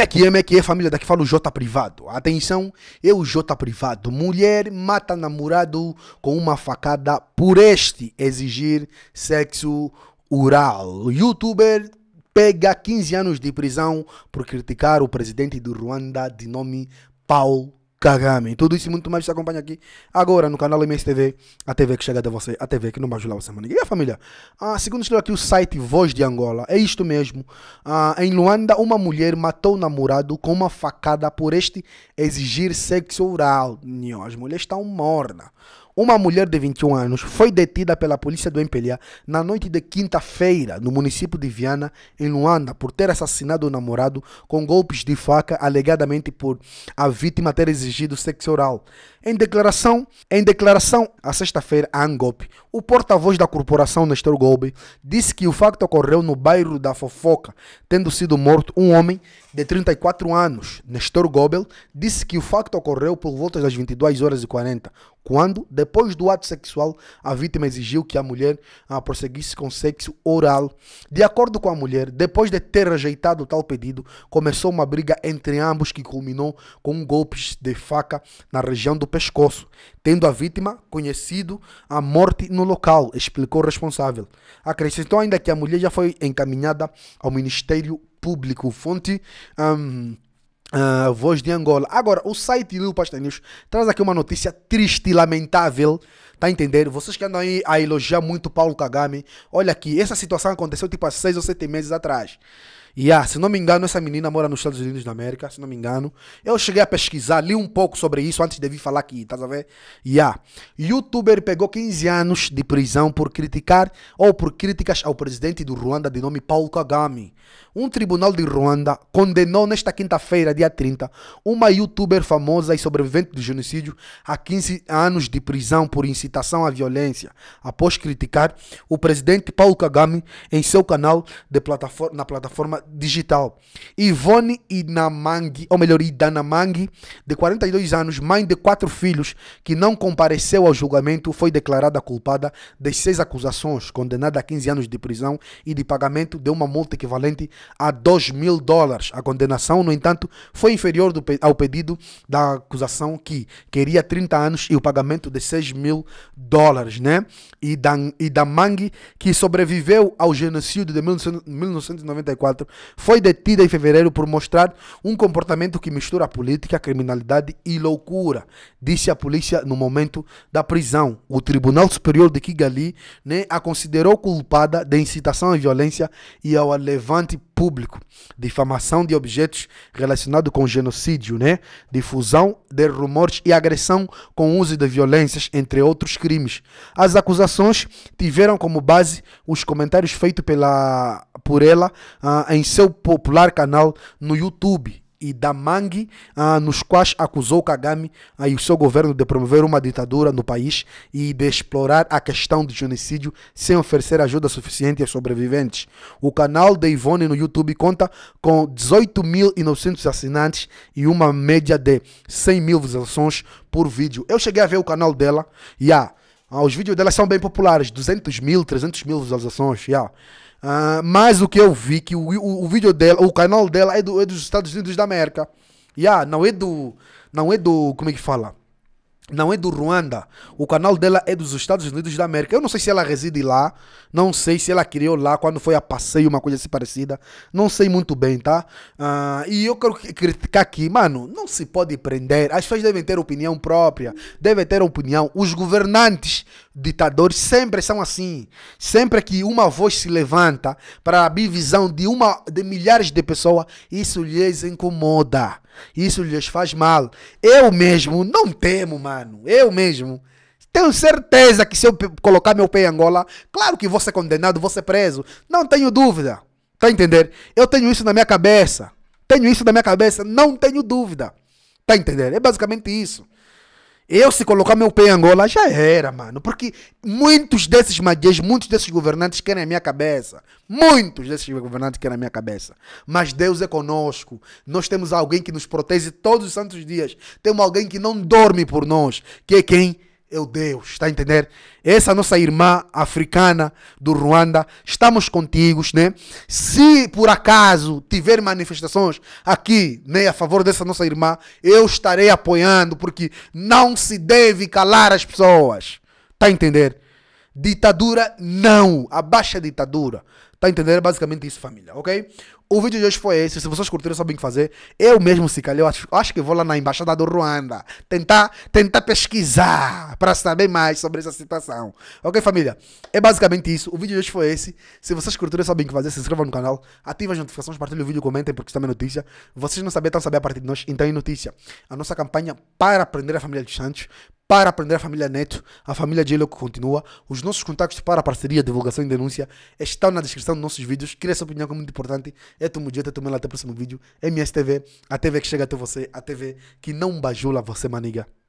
É é que é família daqui fala o J privado. Atenção, eu o J privado. Mulher mata namorado com uma facada por este exigir sexo oral. Youtuber pega 15 anos de prisão por criticar o presidente do Ruanda de nome Paul Kagame. Tudo isso e muito mais você acompanha aqui agora no canal MSTV, TV, a TV que chega até você, a TV que não vai ajudar você, mano. E a família? Ah, segundo estou aqui o site Voz de Angola, é isto mesmo. Ah, em Luanda, uma mulher matou o namorado com uma facada por este exigir sexo oral. as mulheres estão mornas. Uma mulher de 21 anos foi detida pela polícia do MPLA na noite de quinta-feira no município de Viana, em Luanda, por ter assassinado o namorado com golpes de faca, alegadamente por a vítima ter exigido sexo oral. Em declaração, em declaração à sexta-feira a Angop, o porta-voz da corporação Nestor Golbe disse que o facto ocorreu no bairro da Fofoca, tendo sido morto um homem de 34 anos. Nestor Gobel disse que o facto ocorreu por volta das 22 horas e 40, quando, depois do ato sexual, a vítima exigiu que a mulher ah, prosseguisse com sexo oral. De acordo com a mulher, depois de ter rejeitado tal pedido, começou uma briga entre ambos que culminou com golpes de faca na região do pescoço, tendo a vítima conhecido a morte no local, explicou o responsável. Acrescentou ainda que a mulher já foi encaminhada ao Ministério Público. Fonte. Um, Uh, voz de Angola. Agora, o site do Pastor News traz aqui uma notícia triste e lamentável. Tá entendendo? Vocês que andam aí a elogiar muito Paulo Kagame, olha aqui, essa situação aconteceu tipo há seis ou sete meses atrás. E ah, se não me engano, essa menina mora nos Estados Unidos da América, se não me engano. Eu cheguei a pesquisar, li um pouco sobre isso antes de vir falar aqui, tá a ver? E ah, youtuber pegou 15 anos de prisão por criticar ou por críticas ao presidente do Ruanda de nome Paulo Kagame. Um tribunal de Ruanda condenou nesta quinta-feira, dia 30, uma youtuber famosa e sobrevivente do genocídio a 15 anos de prisão por incitação à violência, após criticar o presidente Paulo Kagame em seu canal de plataforma, na plataforma digital. Ivone Inamangi, ou melhor, Idanamangi, de 42 anos, mãe de quatro filhos, que não compareceu ao julgamento, foi declarada culpada de seis acusações, condenada a 15 anos de prisão e de pagamento de uma multa equivalente a 2 mil dólares. A condenação, no entanto, foi inferior do, ao pedido da acusação que queria 30 anos e o pagamento de 6 mil dólares, né? E da, e da que sobreviveu ao genocídio de 1994 foi detida em fevereiro por mostrar um comportamento que mistura política, criminalidade e loucura, disse a polícia no momento da prisão. O Tribunal Superior de Kigali né, a considerou culpada de incitação à violência e ao levante público, difamação de objetos relacionados com genocídio, né? difusão de rumores e agressão com uso de violências, entre outros crimes. As acusações tiveram como base os comentários feitos pela, por ela uh, em em seu popular canal no YouTube e da Mangue, ah, nos quais acusou Kagame ah, e o seu governo de promover uma ditadura no país e de explorar a questão do genocídio sem oferecer ajuda suficiente a sobreviventes. O canal de Ivone no YouTube conta com 18.900 assinantes e uma média de 100 mil visualizações por vídeo. Eu cheguei a ver o canal dela e a. Ah, ah, os vídeos delas são bem populares, 200 mil, 300 mil visualizações, yeah. Uh, mas o que eu vi que o, o, o vídeo dela, o canal dela é, do, é dos Estados Unidos da América. Yeah, não é do. Não é do. Como é que fala? não é do Ruanda. O canal dela é dos Estados Unidos da América. Eu não sei se ela reside lá, não sei se ela criou lá quando foi a passeio, uma coisa assim parecida. Não sei muito bem, tá? Uh, e eu quero criticar aqui, mano, não se pode prender. As pessoas devem ter opinião própria, devem ter opinião. Os governantes ditadores sempre são assim. Sempre que uma voz se levanta para a divisão de, uma, de milhares de pessoas, isso lhes incomoda. Isso lhes faz mal. Eu mesmo não temo, mano. Eu mesmo. Tenho certeza que se eu colocar meu pé em Angola, claro que vou ser condenado, vou ser preso. Não tenho dúvida. Tá entendendo? entender? Eu tenho isso na minha cabeça. Tenho isso na minha cabeça, não tenho dúvida. Tá entendendo? É basicamente isso. Eu, se colocar meu pé em Angola, já era, mano. Porque muitos desses magias, muitos desses governantes querem a minha cabeça. Muitos desses governantes querem a minha cabeça. Mas Deus é conosco. Nós temos alguém que nos protege todos os santos dias. Temos alguém que não dorme por nós, que é quem? Meu Deus, está a entender? Essa nossa irmã africana do Ruanda, estamos contigo, né? Se por acaso tiver manifestações aqui, né, a favor dessa nossa irmã, eu estarei apoiando, porque não se deve calar as pessoas. Está a entender? Ditadura não. Abaixa a ditadura. Tá entendendo? É basicamente isso, família, ok? O vídeo de hoje foi esse. Se vocês curtiram, sabem o que fazer. Eu mesmo, se calhar, eu acho, acho que vou lá na Embaixada do Ruanda tentar, tentar pesquisar para saber mais sobre essa situação. Ok, família? É basicamente isso. O vídeo de hoje foi esse. Se vocês curtiram, sabem o que fazer. Se inscrevam no canal, ativem as notificações, partilhem o vídeo comentem, porque isso também é notícia. Vocês não sabem estão a saber a partir de nós. Então é notícia. A nossa campanha para aprender a família dos Santos para aprender a família Neto, a família Dialogue continua. Os nossos contatos para parceria, divulgação e denúncia estão na descrição dos nossos vídeos. Queria essa opinião que é muito importante. É Tomo Dieta, Tomela, até o próximo vídeo. MSTV, a TV que chega até você, a TV que não bajula você, maniga.